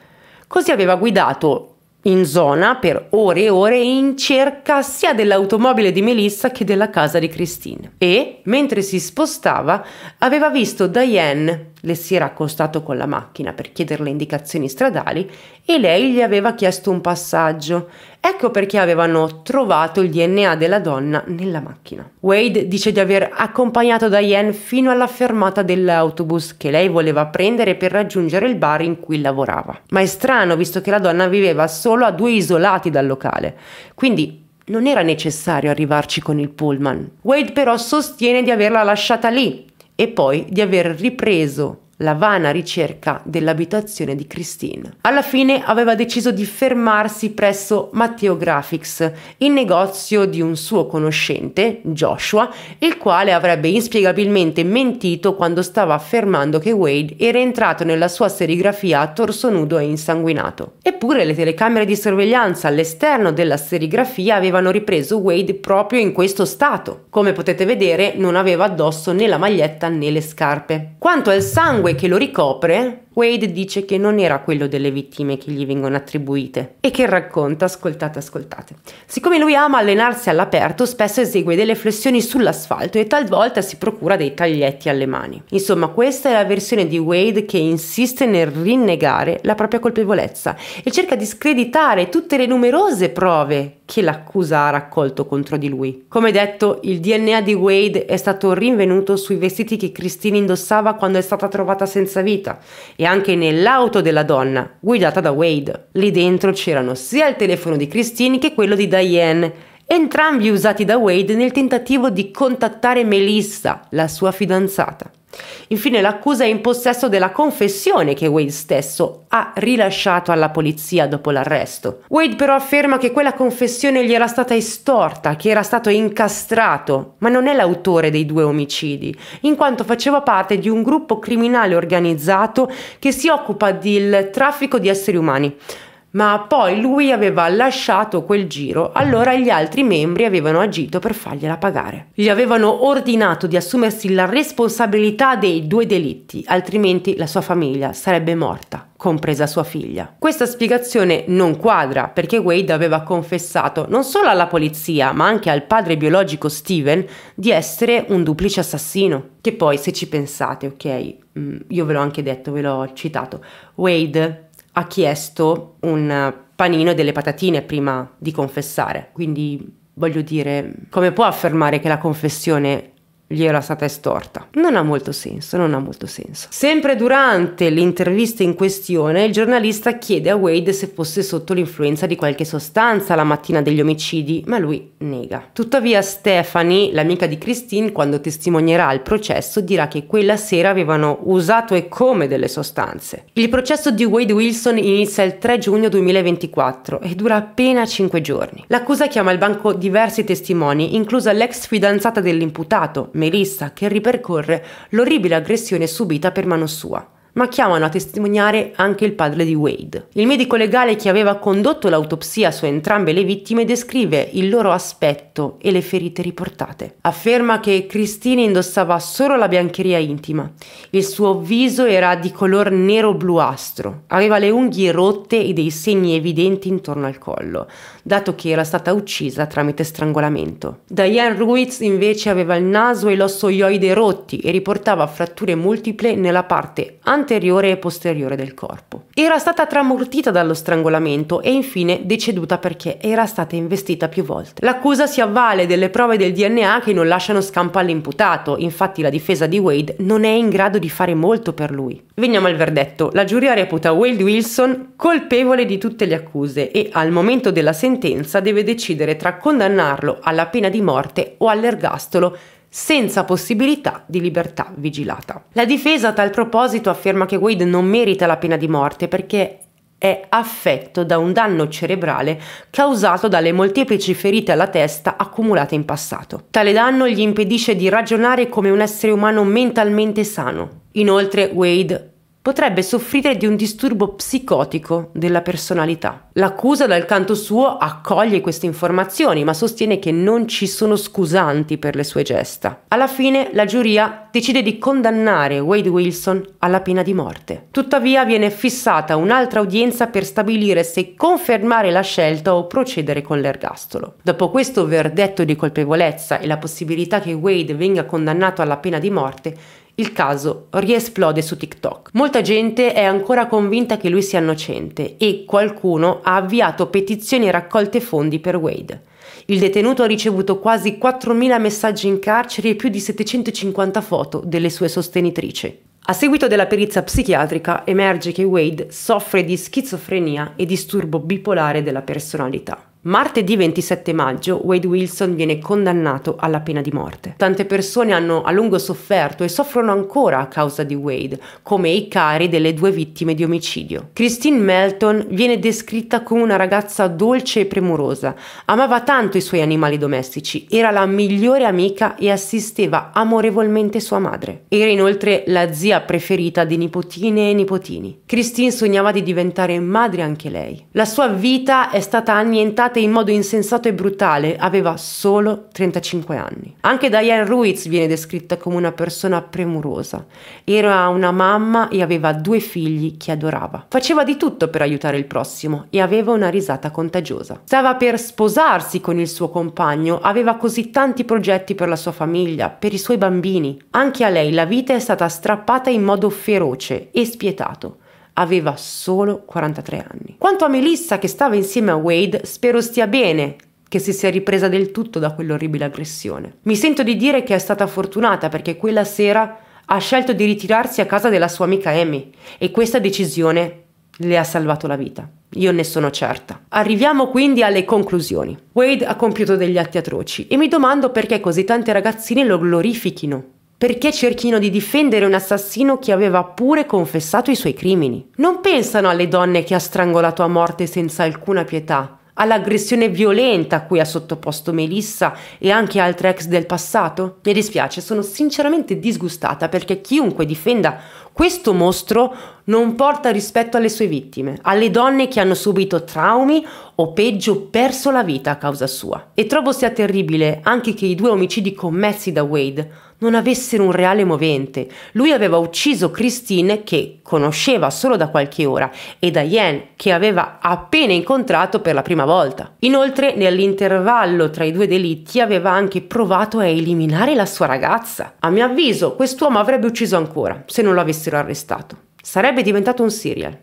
Così aveva guidato in zona per ore e ore in cerca sia dell'automobile di Melissa che della casa di Christine. E, mentre si spostava, aveva visto Diane le si era accostato con la macchina per chiederle indicazioni stradali e lei gli aveva chiesto un passaggio. Ecco perché avevano trovato il DNA della donna nella macchina. Wade dice di aver accompagnato Diane fino alla fermata dell'autobus che lei voleva prendere per raggiungere il bar in cui lavorava. Ma è strano visto che la donna viveva solo a due isolati dal locale, quindi non era necessario arrivarci con il pullman. Wade però sostiene di averla lasciata lì e poi di aver ripreso la vana ricerca dell'abitazione di Christine. Alla fine aveva deciso di fermarsi presso Matteo Graphics, il negozio di un suo conoscente, Joshua, il quale avrebbe inspiegabilmente mentito quando stava affermando che Wade era entrato nella sua serigrafia a torso nudo e insanguinato. Eppure le telecamere di sorveglianza all'esterno della serigrafia avevano ripreso Wade proprio in questo stato. Come potete vedere non aveva addosso né la maglietta né le scarpe. Quanto al sangue sangue che lo ricopre Wade dice che non era quello delle vittime che gli vengono attribuite e che racconta, ascoltate, ascoltate. Siccome lui ama allenarsi all'aperto, spesso esegue delle flessioni sull'asfalto e talvolta si procura dei taglietti alle mani. Insomma, questa è la versione di Wade che insiste nel rinnegare la propria colpevolezza e cerca di screditare tutte le numerose prove che l'accusa ha raccolto contro di lui. Come detto, il DNA di Wade è stato rinvenuto sui vestiti che Christine indossava quando è stata trovata senza vita e anche nell'auto della donna, guidata da Wade. Lì dentro c'erano sia il telefono di Christine che quello di Diane, entrambi usati da Wade nel tentativo di contattare Melissa, la sua fidanzata. Infine l'accusa è in possesso della confessione che Wade stesso ha rilasciato alla polizia dopo l'arresto. Wade però afferma che quella confessione gli era stata estorta, che era stato incastrato, ma non è l'autore dei due omicidi, in quanto faceva parte di un gruppo criminale organizzato che si occupa del traffico di esseri umani ma poi lui aveva lasciato quel giro, allora gli altri membri avevano agito per fargliela pagare. Gli avevano ordinato di assumersi la responsabilità dei due delitti, altrimenti la sua famiglia sarebbe morta compresa sua figlia. Questa spiegazione non quadra perché Wade aveva confessato non solo alla polizia ma anche al padre biologico Steven di essere un duplice assassino. Che poi se ci pensate, ok, mm, io ve l'ho anche detto, ve l'ho citato, Wade ha chiesto un panino e delle patatine prima di confessare. Quindi voglio dire, come può affermare che la confessione gli era stata estorta. Non ha molto senso, non ha molto senso. Sempre durante l'intervista in questione, il giornalista chiede a Wade se fosse sotto l'influenza di qualche sostanza la mattina degli omicidi, ma lui nega. Tuttavia Stephanie, l'amica di Christine, quando testimonierà al processo, dirà che quella sera avevano usato e come delle sostanze. Il processo di Wade Wilson inizia il 3 giugno 2024 e dura appena 5 giorni. L'accusa chiama al banco diversi testimoni, inclusa l'ex fidanzata dell'imputato, Melissa, che ripercorre l'orribile aggressione subita per mano sua ma chiamano a testimoniare anche il padre di Wade. Il medico legale che aveva condotto l'autopsia su entrambe le vittime descrive il loro aspetto e le ferite riportate. Afferma che Christine indossava solo la biancheria intima, il suo viso era di color nero bluastro, aveva le unghie rotte e dei segni evidenti intorno al collo, dato che era stata uccisa tramite strangolamento. Diane Ruiz invece aveva il naso e l'osso ioide rotti e riportava fratture multiple nella parte anteriore anteriore e posteriore del corpo. Era stata tramortita dallo strangolamento e infine deceduta perché era stata investita più volte. L'accusa si avvale delle prove del DNA che non lasciano scampo all'imputato, infatti la difesa di Wade non è in grado di fare molto per lui. Veniamo al verdetto. La giuria reputa Wade Wilson colpevole di tutte le accuse e al momento della sentenza deve decidere tra condannarlo alla pena di morte o all'ergastolo senza possibilità di libertà vigilata. La difesa a tal proposito afferma che Wade non merita la pena di morte perché è affetto da un danno cerebrale causato dalle molteplici ferite alla testa accumulate in passato. Tale danno gli impedisce di ragionare come un essere umano mentalmente sano. Inoltre Wade potrebbe soffrire di un disturbo psicotico della personalità. L'accusa dal canto suo accoglie queste informazioni, ma sostiene che non ci sono scusanti per le sue gesta. Alla fine la giuria decide di condannare Wade Wilson alla pena di morte. Tuttavia viene fissata un'altra udienza per stabilire se confermare la scelta o procedere con l'ergastolo. Dopo questo verdetto di colpevolezza e la possibilità che Wade venga condannato alla pena di morte, il caso riesplode su TikTok. Molta gente è ancora convinta che lui sia innocente e qualcuno ha avviato petizioni e raccolte fondi per Wade. Il detenuto ha ricevuto quasi 4.000 messaggi in carcere e più di 750 foto delle sue sostenitrici. A seguito della perizia psichiatrica emerge che Wade soffre di schizofrenia e disturbo bipolare della personalità. Martedì 27 maggio Wade Wilson viene condannato alla pena di morte. Tante persone hanno a lungo sofferto e soffrono ancora a causa di Wade, come i cari delle due vittime di omicidio. Christine Melton viene descritta come una ragazza dolce e premurosa, amava tanto i suoi animali domestici, era la migliore amica e assisteva amorevolmente sua madre. Era inoltre la zia preferita di nipotine e nipotini. Christine sognava di diventare madre anche lei. La sua vita è stata annientata condannate in modo insensato e brutale, aveva solo 35 anni. Anche Diane Ruiz viene descritta come una persona premurosa. Era una mamma e aveva due figli che adorava. Faceva di tutto per aiutare il prossimo e aveva una risata contagiosa. Stava per sposarsi con il suo compagno, aveva così tanti progetti per la sua famiglia, per i suoi bambini. Anche a lei la vita è stata strappata in modo feroce e spietato aveva solo 43 anni. Quanto a Melissa che stava insieme a Wade, spero stia bene, che si sia ripresa del tutto da quell'orribile aggressione. Mi sento di dire che è stata fortunata perché quella sera ha scelto di ritirarsi a casa della sua amica Amy e questa decisione le ha salvato la vita. Io ne sono certa. Arriviamo quindi alle conclusioni. Wade ha compiuto degli atti atroci e mi domando perché così tante ragazzine lo glorifichino perché cerchino di difendere un assassino che aveva pure confessato i suoi crimini? Non pensano alle donne che ha strangolato a morte senza alcuna pietà, all'aggressione violenta a cui ha sottoposto Melissa e anche altre ex del passato? Mi dispiace, sono sinceramente disgustata perché chiunque difenda questo mostro non porta rispetto alle sue vittime, alle donne che hanno subito traumi o peggio perso la vita a causa sua. E trovo sia terribile anche che i due omicidi commessi da Wade non avessero un reale movente. Lui aveva ucciso Christine che conosceva solo da qualche ora e Diane che aveva appena incontrato per la prima volta. Inoltre nell'intervallo tra i due delitti aveva anche provato a eliminare la sua ragazza. A mio avviso quest'uomo avrebbe ucciso ancora se non lo avessero arrestato. Sarebbe diventato un serial.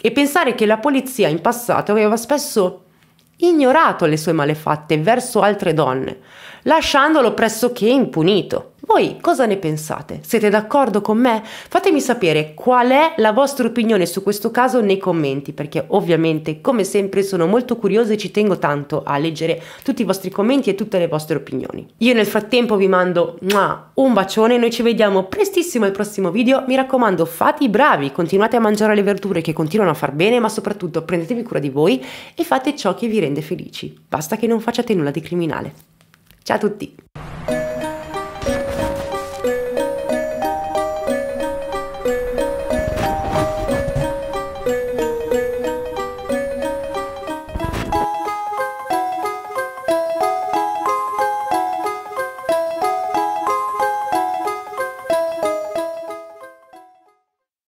E pensare che la polizia in passato aveva spesso ignorato le sue malefatte verso altre donne, lasciandolo pressoché impunito. Voi cosa ne pensate? Siete d'accordo con me? Fatemi sapere qual è la vostra opinione su questo caso nei commenti, perché ovviamente, come sempre, sono molto curiosa e ci tengo tanto a leggere tutti i vostri commenti e tutte le vostre opinioni. Io nel frattempo vi mando un bacione, noi ci vediamo prestissimo al prossimo video. Mi raccomando, fate i bravi, continuate a mangiare le verdure che continuano a far bene, ma soprattutto prendetevi cura di voi e fate ciò che vi rende felici. Basta che non facciate nulla di criminale. Ciao a tutti!